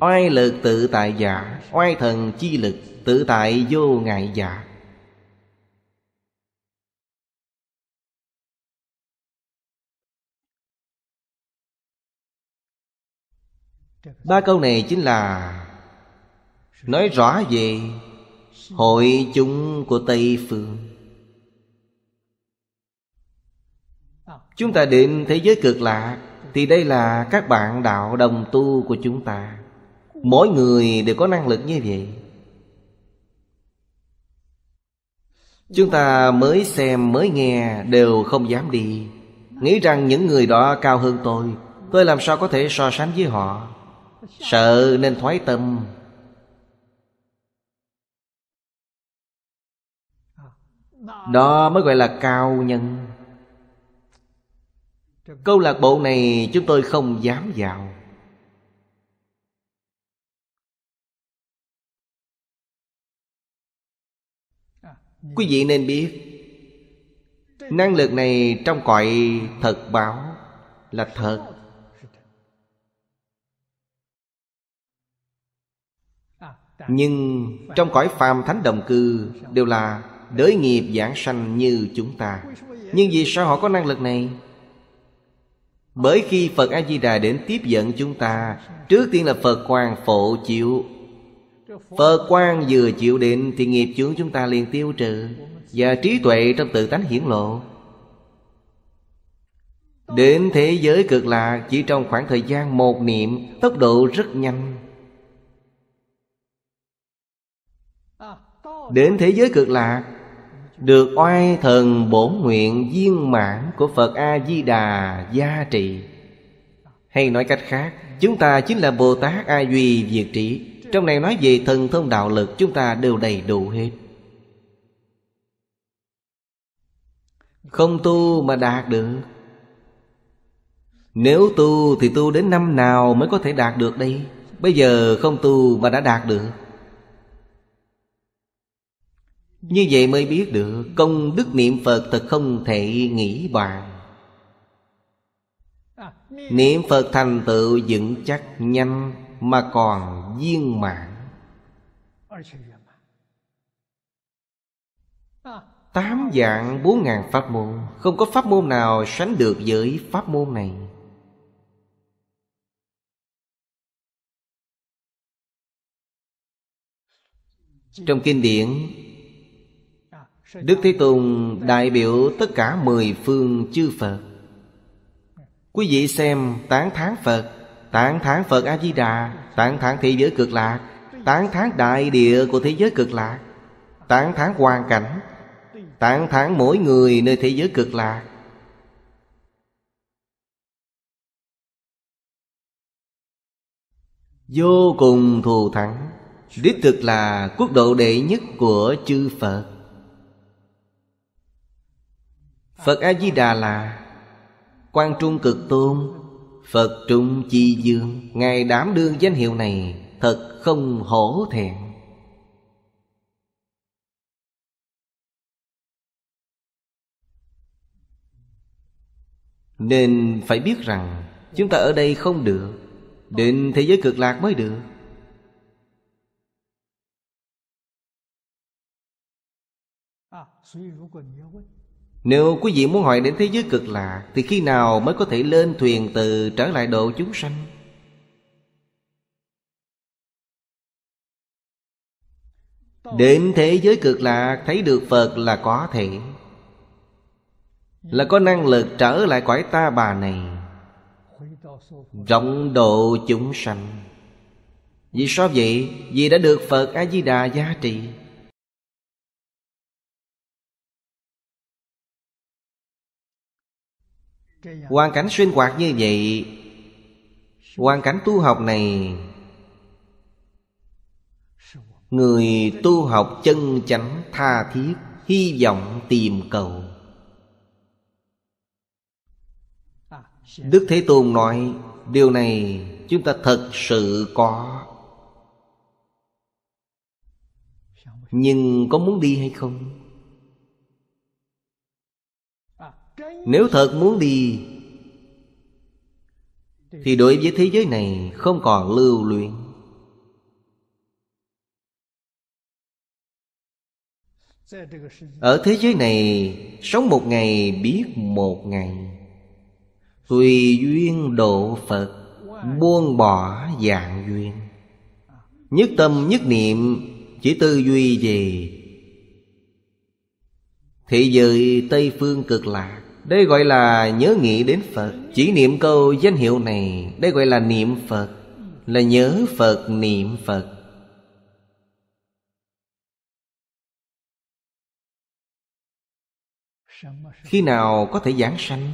oai lực tự tại giả oai thần chi lực tự tại vô ngại giả ba câu này chính là nói rõ về hội chúng của tây phương chúng ta đến thế giới cực lạc thì đây là các bạn đạo đồng tu của chúng ta Mỗi người đều có năng lực như vậy Chúng ta mới xem mới nghe đều không dám đi Nghĩ rằng những người đó cao hơn tôi Tôi làm sao có thể so sánh với họ Sợ nên thoái tâm Đó mới gọi là cao nhân câu lạc bộ này chúng tôi không dám vào à, quý vị nên biết năng lực này trong cõi thật báo là thật à, nhưng trong cõi phàm thánh đồng cư đều là đới nghiệp giảng sanh như chúng ta nhưng vì sao họ có năng lực này bởi khi Phật A-di-đà đến tiếp dẫn chúng ta Trước tiên là Phật quan phổ chịu Phật quan vừa chịu định Thì nghiệp chướng chúng ta liền tiêu trừ Và trí tuệ trong tự tánh hiển lộ Đến thế giới cực lạc Chỉ trong khoảng thời gian một niệm Tốc độ rất nhanh Đến thế giới cực lạc được oai thần bổn nguyện viên mãn của phật a di đà gia trị hay nói cách khác chúng ta chính là bồ tát a duy diệt trị trong này nói về thần thông đạo lực chúng ta đều đầy đủ hết không tu mà đạt được nếu tu thì tu đến năm nào mới có thể đạt được đây bây giờ không tu mà đã đạt được như vậy mới biết được công đức niệm Phật thật không thể nghĩ bàn Niệm Phật thành tựu vững chắc nhanh mà còn viên mãn Tám dạng bốn ngàn pháp môn Không có pháp môn nào sánh được với pháp môn này Trong kinh điển Đức Thế Tùng đại biểu tất cả mười phương chư Phật Quý vị xem tán tháng Phật Tán tháng Phật A-di-đà Tán tháng thế giới cực lạc Tán tháng đại địa của thế giới cực lạc Tán tháng hoàn cảnh Tán tháng mỗi người nơi thế giới cực lạc Vô cùng thù thắng Đích thực là quốc độ đệ nhất của chư Phật Phật A-di-đà là quan Trung Cực Tôn Phật Trung Chi Dương Ngài đảm đương danh hiệu này Thật không hổ thẹn Nên phải biết rằng Chúng ta ở đây không được Định thế giới cực lạc mới được À, nếu quý vị muốn hỏi đến thế giới cực lạ Thì khi nào mới có thể lên thuyền từ trở lại độ chúng sanh Đến thế giới cực lạ thấy được Phật là có thể Là có năng lực trở lại cõi ta bà này Rộng độ chúng sanh Vì sao vậy? Vì đã được Phật A-di-đà gia trì hoàn cảnh sinh hoạt như vậy hoàn cảnh tu học này người tu học chân chánh tha thiết hy vọng tìm cầu đức thế tôn nói điều này chúng ta thật sự có nhưng có muốn đi hay không Nếu thật muốn đi Thì đối với thế giới này không còn lưu luyện Ở thế giới này Sống một ngày biết một ngày Tùy duyên độ Phật Buông bỏ dạng duyên Nhất tâm nhất niệm Chỉ tư duy về Thị giới Tây Phương cực lạc đây gọi là nhớ nghĩ đến Phật Chỉ niệm câu danh hiệu này Đây gọi là niệm Phật Là nhớ Phật niệm Phật Khi nào có thể giảng sanh?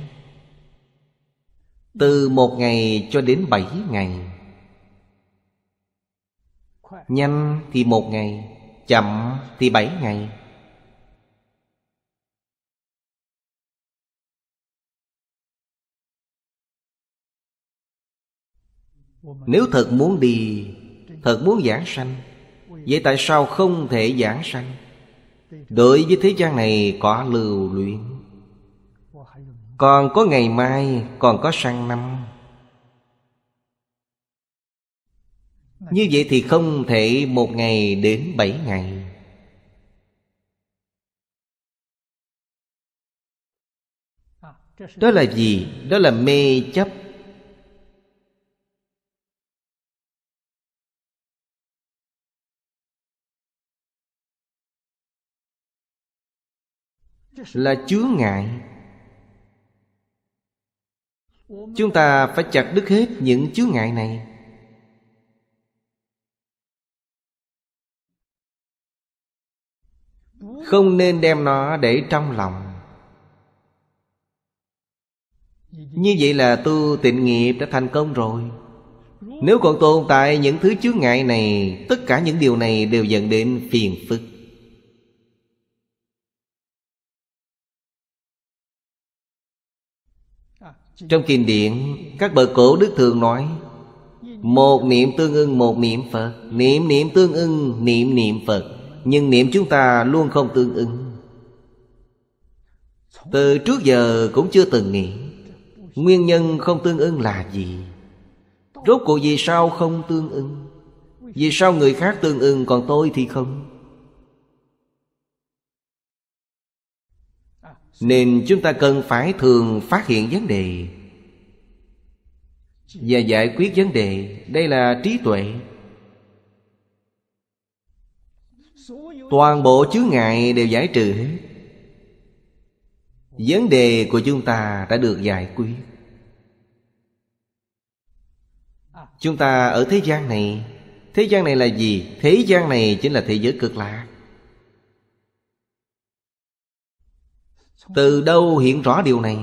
Từ một ngày cho đến bảy ngày Nhanh thì một ngày Chậm thì bảy ngày Nếu thật muốn đi Thật muốn giảng sanh Vậy tại sao không thể giảng sanh Đối với thế gian này có lưu luyện Còn có ngày mai Còn có sang năm Như vậy thì không thể một ngày đến bảy ngày Đó là gì? Đó là mê chấp là chứa ngại chúng ta phải chặt đứt hết những chứa ngại này không nên đem nó để trong lòng như vậy là tu tịnh nghiệp đã thành công rồi nếu còn tồn tại những thứ chướng ngại này tất cả những điều này đều dẫn đến phiền phức Trong kinh điển Các bậc cổ đức thường nói Một niệm tương ưng một niệm Phật Niệm niệm tương ưng niệm niệm Phật Nhưng niệm chúng ta luôn không tương ưng Từ trước giờ cũng chưa từng nghĩ Nguyên nhân không tương ưng là gì Rốt cuộc vì sao không tương ưng Vì sao người khác tương ưng còn tôi thì không nên chúng ta cần phải thường phát hiện vấn đề và giải quyết vấn đề đây là trí tuệ toàn bộ chướng ngại đều giải trừ hết vấn đề của chúng ta đã được giải quyết chúng ta ở thế gian này thế gian này là gì thế gian này chính là thế giới cực lạc Từ đâu hiện rõ điều này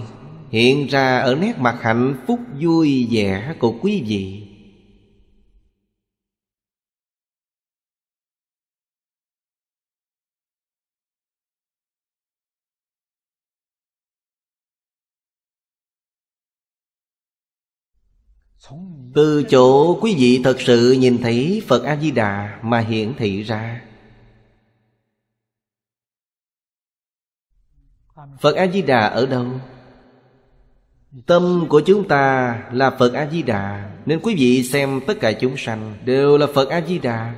Hiện ra ở nét mặt hạnh phúc vui vẻ của quý vị Từ chỗ quý vị thật sự nhìn thấy Phật A-di-đà mà hiển thị ra phật a di đà ở đâu tâm của chúng ta là phật a di đà nên quý vị xem tất cả chúng sanh đều là phật a di đà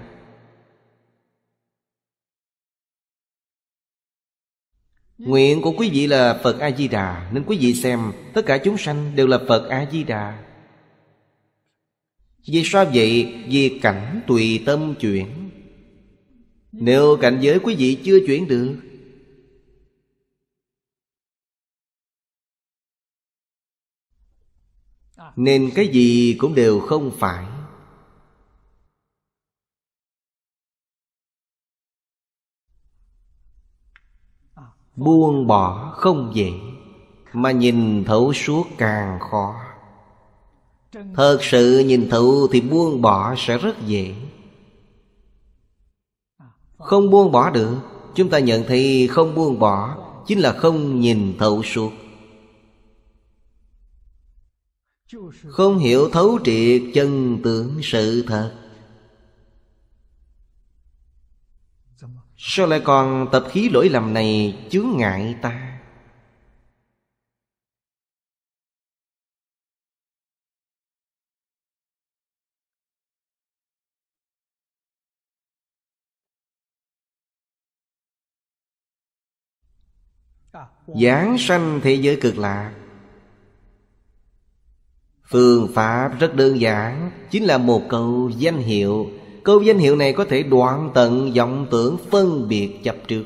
Nguyện của quý vị là Phật A-di-đà Nên quý vị xem Tất cả chúng sanh đều là Phật A-di-đà Vì sao vậy? Vì cảnh tùy tâm chuyển Nếu cảnh giới quý vị chưa chuyển được nên cái gì cũng đều không phải buông bỏ không dễ mà nhìn thấu suốt càng khó thật sự nhìn thấu thì buông bỏ sẽ rất dễ không buông bỏ được chúng ta nhận thấy không buông bỏ chính là không nhìn thấu suốt không hiểu thấu triệt chân tưởng sự thật Sao lại còn tập khí lỗi lầm này chướng ngại ta Giảng sanh thế giới cực lạc Phương pháp rất đơn giản Chính là một câu danh hiệu Câu danh hiệu này có thể đoạn tận vọng tưởng phân biệt chấp trước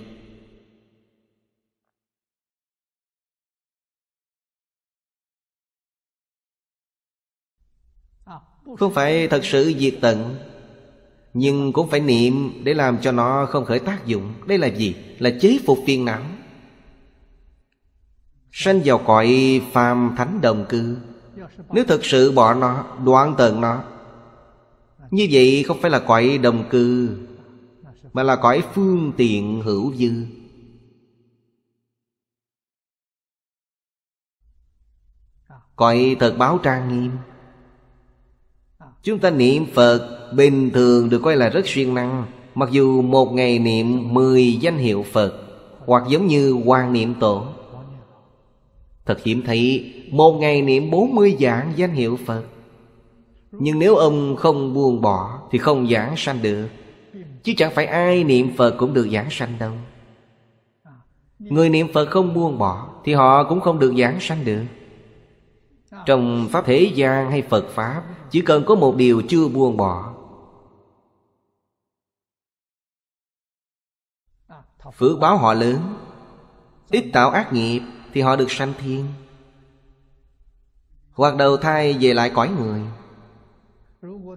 Không phải thật sự diệt tận Nhưng cũng phải niệm để làm cho nó không khởi tác dụng Đây là gì? Là chế phục phiền não Sanh vào cõi phàm thánh đồng cư nếu thực sự bỏ nó Đoạn tận nó Như vậy không phải là cõi đồng cư Mà là cõi phương tiện hữu dư Cõi thật báo trang nghiêm Chúng ta niệm Phật Bình thường được coi là rất siêng năng Mặc dù một ngày niệm mười danh hiệu Phật Hoặc giống như quan niệm tổ Thật hiếm thấy một ngày niệm 40 dạng danh hiệu Phật Nhưng nếu ông không buông bỏ Thì không giảng sanh được Chứ chẳng phải ai niệm Phật cũng được giảng sanh đâu Người niệm Phật không buông bỏ Thì họ cũng không được giảng sanh được Trong Pháp Thế gian hay Phật Pháp Chỉ cần có một điều chưa buông bỏ Phước báo họ lớn Ít tạo ác nghiệp thì họ được sanh thiên Hoặc đầu thai về lại cõi người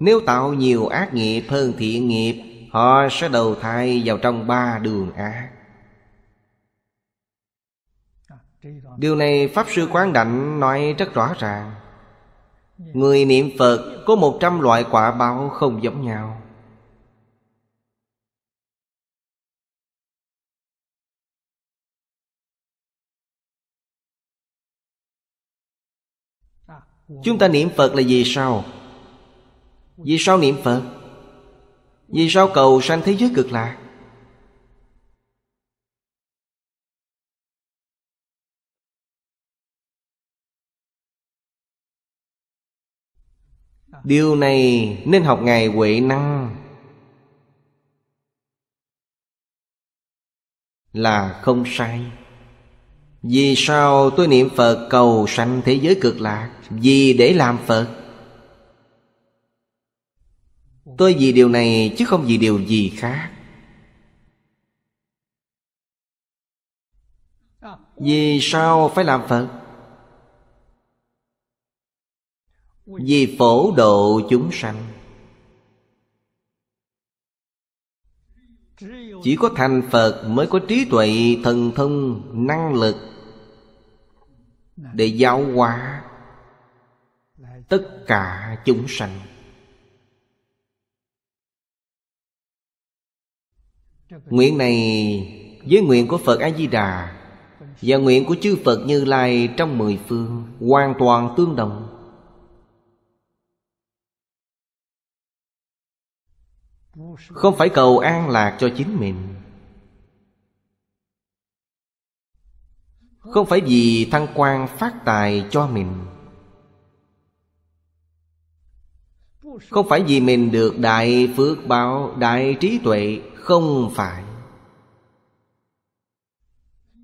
Nếu tạo nhiều ác nghiệp hơn thiện nghiệp Họ sẽ đầu thai vào trong ba đường ác Điều này Pháp Sư Quán Đảnh nói rất rõ ràng Người niệm Phật có một trăm loại quả báo không giống nhau Chúng ta niệm Phật là vì sao? Vì sao niệm Phật? Vì sao cầu sanh thế giới cực lạc? Điều này nên học Ngài Huệ Năng Là không sai vì sao tôi niệm Phật cầu sanh thế giới cực lạc Vì để làm Phật Tôi vì điều này chứ không vì điều gì khác Vì sao phải làm Phật? Vì phổ độ chúng sanh Chỉ có thành Phật mới có trí tuệ, thần thông, năng lực để giáo hóa tất cả chúng sanh nguyện này với nguyện của phật a di đà và nguyện của chư phật như lai trong mười phương hoàn toàn tương đồng không phải cầu an lạc cho chính mình Không phải vì thăng quan phát tài cho mình Không phải vì mình được đại phước báo, đại trí tuệ Không phải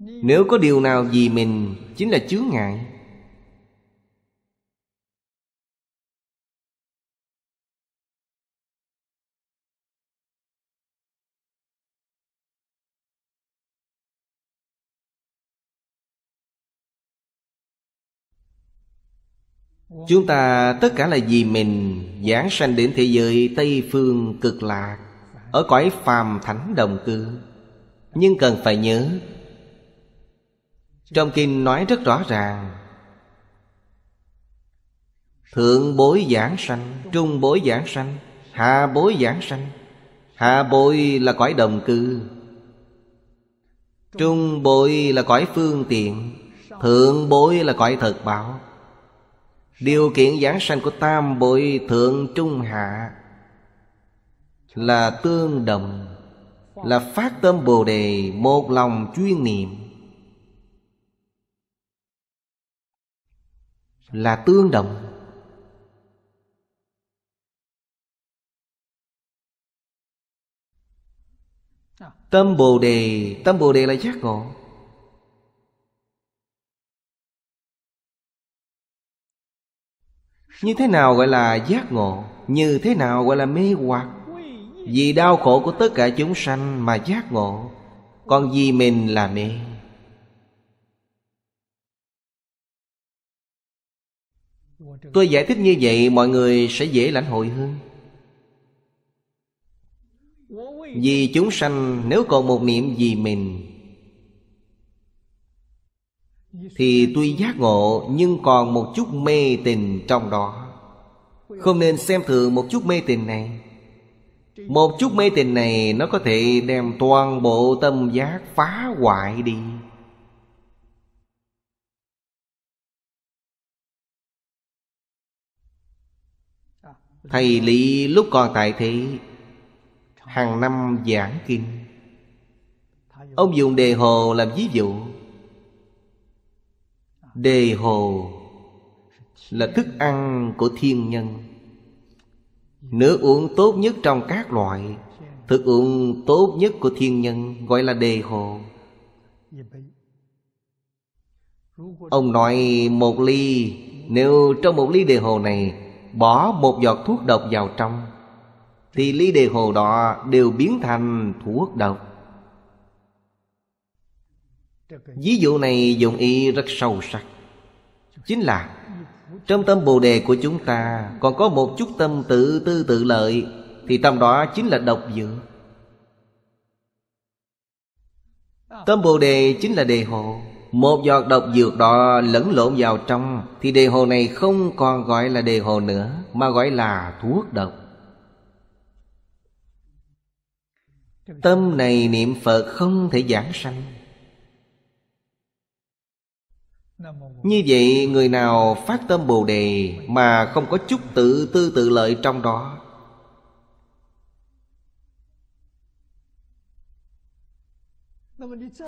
Nếu có điều nào vì mình Chính là chướng ngại Chúng ta tất cả là vì mình Giảng sanh đến thế giới Tây Phương cực lạc Ở cõi phàm thánh đồng cư Nhưng cần phải nhớ Trong kinh nói rất rõ ràng Thượng bối giảng sanh Trung bối giảng sanh Hạ bối giảng sanh Hạ bối là cõi đồng cư Trung bối là cõi phương tiện Thượng bối là cõi thật báo Điều kiện giảng sanh của tam bội thượng trung hạ Là tương đồng Là phát tâm Bồ Đề Một lòng chuyên niệm Là tương đồng Tâm Bồ Đề Tâm Bồ Đề là giác ngộ như thế nào gọi là giác ngộ như thế nào gọi là mê hoặc vì đau khổ của tất cả chúng sanh mà giác ngộ còn vì mình là mê tôi giải thích như vậy mọi người sẽ dễ lãnh hội hơn vì chúng sanh nếu còn một niệm vì mình thì tuy giác ngộ nhưng còn một chút mê tình trong đó không nên xem thường một chút mê tình này một chút mê tình này nó có thể đem toàn bộ tâm giác phá hoại đi Thầy Lý lúc còn tại thế Hàng năm giảng kinh Ông dùng đề hồ làm ví dụ Đề hồ Là thức ăn của thiên nhân Nước uống tốt nhất trong các loại Thức uống tốt nhất của thiên nhân Gọi là đề hồ Ông nói một ly Nếu trong một ly đề hồ này Bỏ một giọt thuốc độc vào trong Thì ly đề hồ đó đều biến thành thuốc độc ví dụ này dụng ý rất sâu sắc chính là trong tâm bồ đề của chúng ta còn có một chút tâm tự tư tự lợi thì tâm đó chính là độc dược tâm bồ đề chính là đề hộ một giọt độc dược đó lẫn lộn vào trong thì đề hồ này không còn gọi là đề hồ nữa mà gọi là thuốc độc tâm này niệm phật không thể giảng sanh Như vậy người nào phát tâm Bồ Đề Mà không có chút tự tư tự lợi trong đó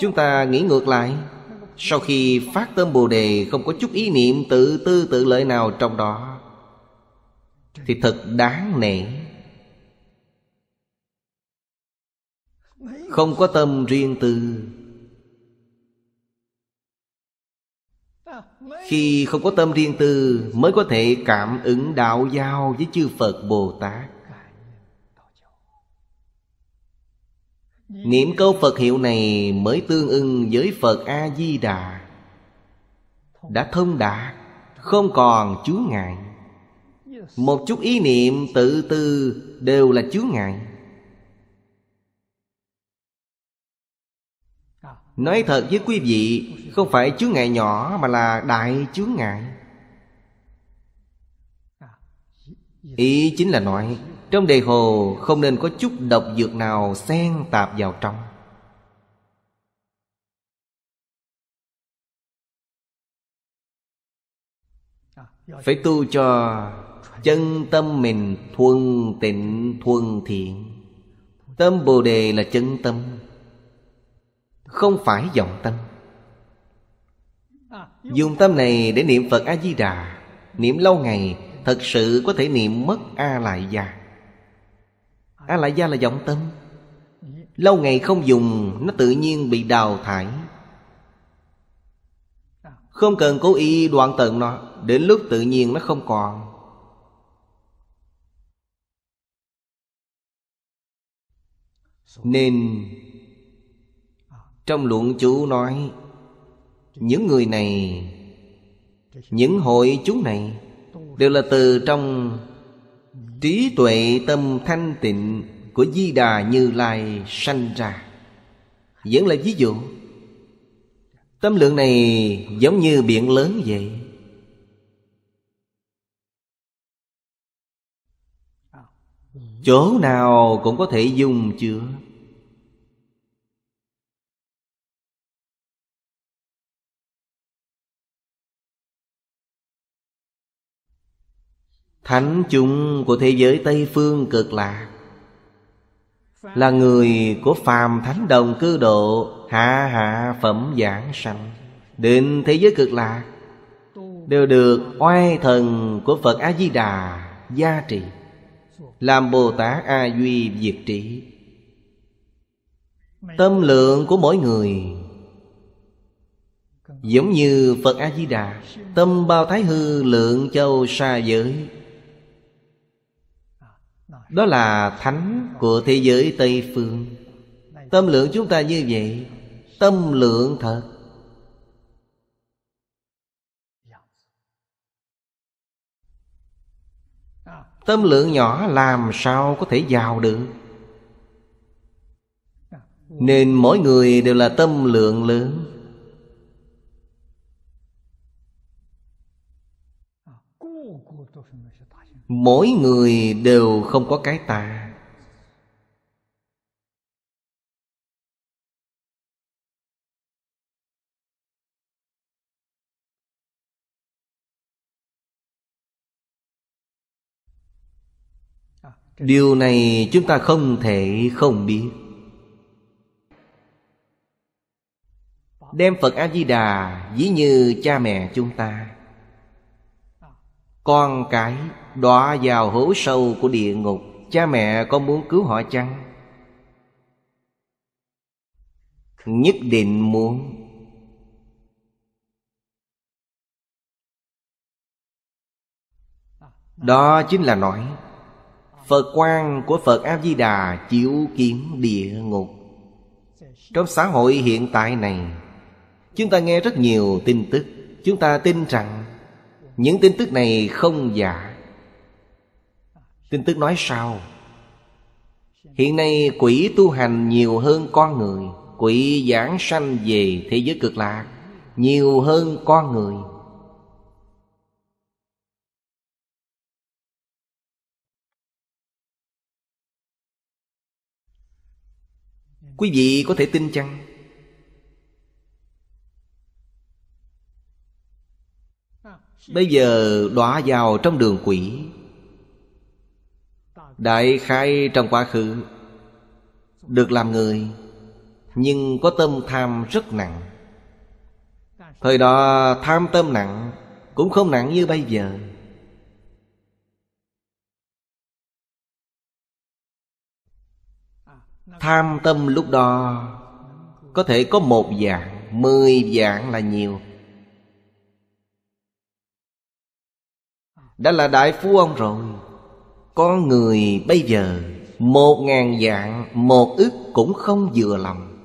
Chúng ta nghĩ ngược lại Sau khi phát tâm Bồ Đề Không có chút ý niệm tự tư tự lợi nào trong đó Thì thật đáng nể Không có tâm riêng tư Khi không có tâm riêng tư Mới có thể cảm ứng đạo giao với chư Phật Bồ Tát Niệm câu Phật hiệu này mới tương ưng với Phật A-di-đà Đã thông đạt Không còn chướng ngại Một chút ý niệm tự tư đều là chướng ngại Nói thật với quý vị Không phải chướng ngại nhỏ mà là đại chướng ngại Ý chính là nói Trong đề hồ không nên có chút độc dược nào xen tạp vào trong Phải tu cho chân tâm mình thuần tịnh thuần thiện Tâm Bồ Đề là chân tâm không phải vọng tâm Dùng tâm này để niệm Phật A-di-đà Niệm lâu ngày Thật sự có thể niệm mất A-lại gia A-lại gia là vọng tâm Lâu ngày không dùng Nó tự nhiên bị đào thải Không cần cố ý đoạn tận nó Đến lúc tự nhiên nó không còn Nên trong luận chú nói Những người này Những hội chúng này Đều là từ trong Trí tuệ tâm thanh tịnh Của Di Đà Như Lai sanh ra Vẫn là ví dụ Tâm lượng này giống như biển lớn vậy Chỗ nào cũng có thể dùng chữa Thánh chúng của thế giới Tây Phương cực lạc Là người của phàm thánh đồng cư độ Hạ hạ phẩm giảng sanh Đến thế giới cực lạc Đều được oai thần của Phật A-di-đà gia trị Làm Bồ Tát A-duy diệt trị Tâm lượng của mỗi người Giống như Phật A-di-đà Tâm bao thái hư lượng châu xa giới đó là thánh của thế giới Tây Phương Tâm lượng chúng ta như vậy Tâm lượng thật Tâm lượng nhỏ làm sao có thể giàu được Nên mỗi người đều là tâm lượng lớn mỗi người đều không có cái ta điều này chúng ta không thể không biết đem phật a di đà ví như cha mẹ chúng ta con cái đọa vào hố sâu của địa ngục Cha mẹ có muốn cứu họ chăng? Nhất định muốn Đó chính là nói Phật quan của Phật A-di-đà chiếu kiến địa ngục Trong xã hội hiện tại này Chúng ta nghe rất nhiều tin tức Chúng ta tin rằng những tin tức này không giả tin tức nói sao hiện nay quỷ tu hành nhiều hơn con người quỷ giảng sanh về thế giới cực lạc nhiều hơn con người quý vị có thể tin chăng Bây giờ đọa vào trong đường quỷ Đại khai trong quá khứ Được làm người Nhưng có tâm tham rất nặng Thời đó tham tâm nặng Cũng không nặng như bây giờ Tham tâm lúc đó Có thể có một dạng Mười dạng là nhiều Đã là đại phú ông rồi Có người bây giờ Một ngàn dạng Một ức cũng không vừa lòng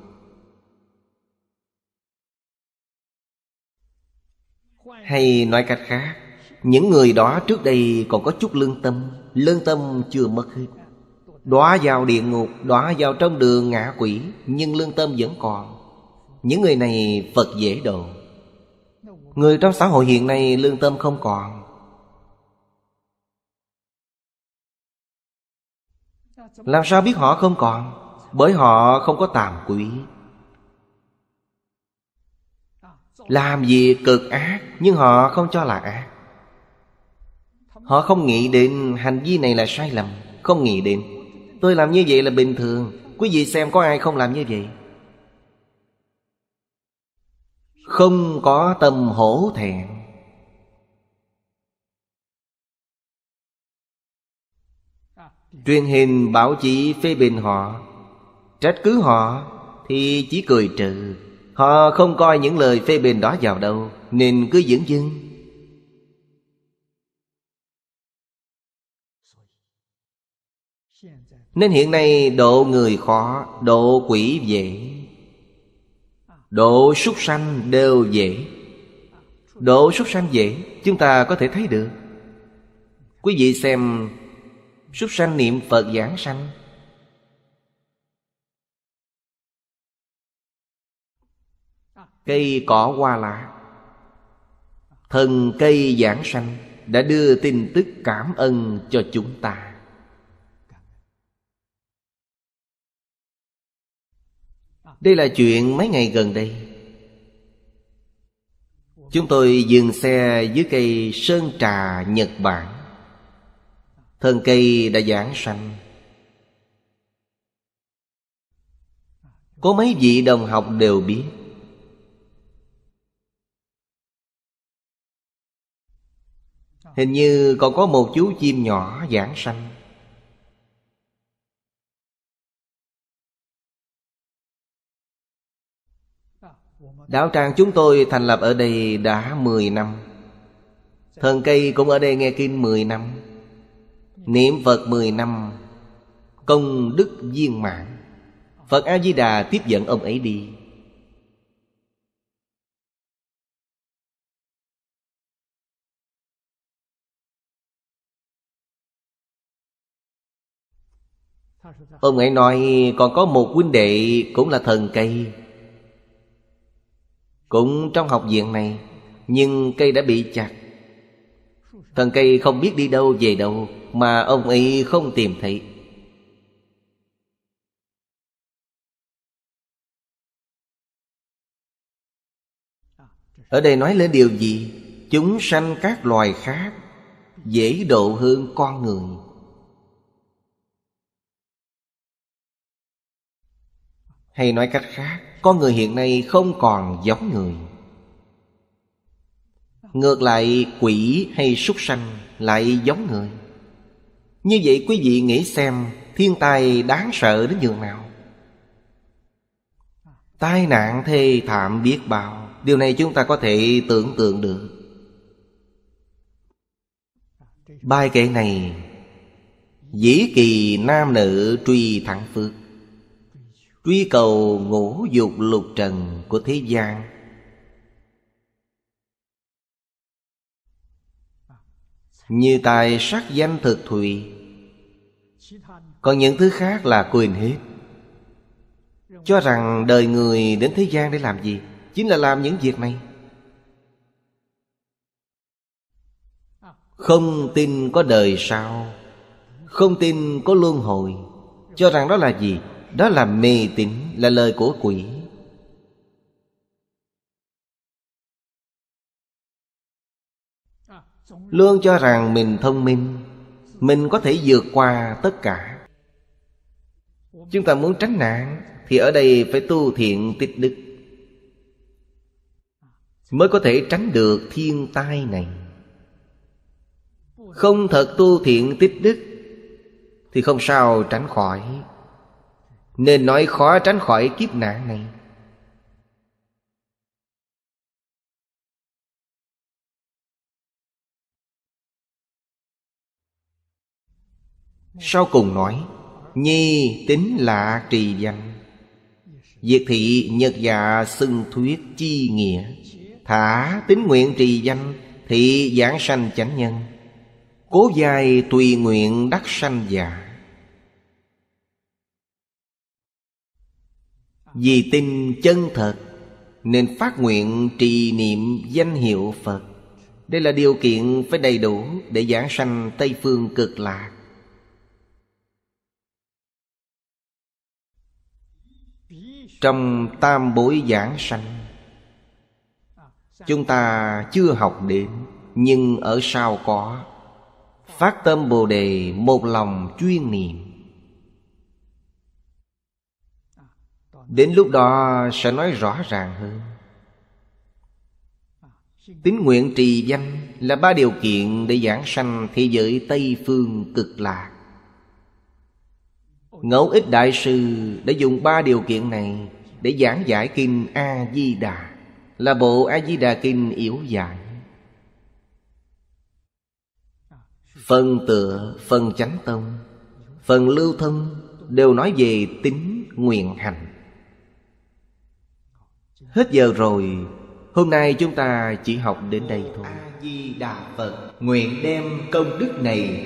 Hay nói cách khác Những người đó trước đây còn có chút lương tâm Lương tâm chưa mất hết Đóa vào địa ngục Đóa vào trong đường ngã quỷ Nhưng lương tâm vẫn còn Những người này Phật dễ độ Người trong xã hội hiện nay lương tâm không còn Làm sao biết họ không còn Bởi họ không có tàm quý Làm gì cực ác Nhưng họ không cho là ác Họ không nghĩ đến hành vi này là sai lầm Không nghĩ đến Tôi làm như vậy là bình thường Quý vị xem có ai không làm như vậy Không có tâm hổ thẹn truyền hình báo chí phê bình họ trách cứ họ thì chỉ cười trừ họ không coi những lời phê bình đó vào đâu nên cứ dưỡng dưng Nên hiện nay độ người khó Độ quỷ dễ Độ súc sanh đều dễ Độ súc sanh dễ Chúng ta có thể thấy được Quý vị xem súc sanh niệm phật giảng sanh cây cỏ hoa lá thần cây giảng sanh đã đưa tin tức cảm ơn cho chúng ta đây là chuyện mấy ngày gần đây chúng tôi dừng xe dưới cây sơn trà nhật bản thân cây đã giảng sanh có mấy vị đồng học đều biết hình như còn có một chú chim nhỏ giảng sanh Đạo tràng chúng tôi thành lập ở đây đã mười năm Thần cây cũng ở đây nghe kinh mười năm Niệm Phật 10 năm Công đức viên mãn Phật A-di-đà tiếp dẫn ông ấy đi Ông ấy nói còn có một huynh đệ cũng là thần cây Cũng trong học viện này Nhưng cây đã bị chặt Thần cây không biết đi đâu về đâu mà ông ấy không tìm thấy ở đây nói lên điều gì chúng sanh các loài khác dễ độ hơn con người hay nói cách khác con người hiện nay không còn giống người ngược lại quỷ hay súc sanh lại giống người như vậy quý vị nghĩ xem Thiên tai đáng sợ đến nhường nào Tai nạn thê thảm biết bao Điều này chúng ta có thể tưởng tượng được Bài kệ này Dĩ kỳ nam nữ truy thẳng phước Truy cầu ngũ dục lục trần của thế gian Như tài sắc danh thực thụy Còn những thứ khác là quên hết Cho rằng đời người đến thế gian để làm gì Chính là làm những việc này Không tin có đời sau Không tin có luân hồi Cho rằng đó là gì Đó là mê tín Là lời của quỷ luôn cho rằng mình thông minh mình có thể vượt qua tất cả chúng ta muốn tránh nạn thì ở đây phải tu thiện tích đức mới có thể tránh được thiên tai này không thật tu thiện tích đức thì không sao tránh khỏi nên nói khó tránh khỏi kiếp nạn này Sau cùng nói Nhi tính lạ trì danh Diệt thị nhật dạ xưng thuyết chi nghĩa Thả tính nguyện trì danh Thị giảng sanh chánh nhân Cố dài tùy nguyện đắc sanh giả Vì tin chân thật Nên phát nguyện trì niệm danh hiệu Phật Đây là điều kiện phải đầy đủ Để giảng sanh Tây Phương cực lạc trong tam bối giảng sanh chúng ta chưa học đến nhưng ở sau có phát tâm bồ đề một lòng chuyên niệm đến lúc đó sẽ nói rõ ràng hơn tín nguyện trì danh là ba điều kiện để giảng sanh thế giới tây phương cực lạc Ngẫu ích đại sư đã dùng ba điều kiện này Để giảng giải kinh A-di-đà Là bộ A-di-đà kinh yếu giải Phần tựa, phần chánh tông Phần lưu thân đều nói về tính nguyện hành Hết giờ rồi Hôm nay chúng ta chỉ học đến đây thôi A-di-đà Phật Nguyện đem công đức này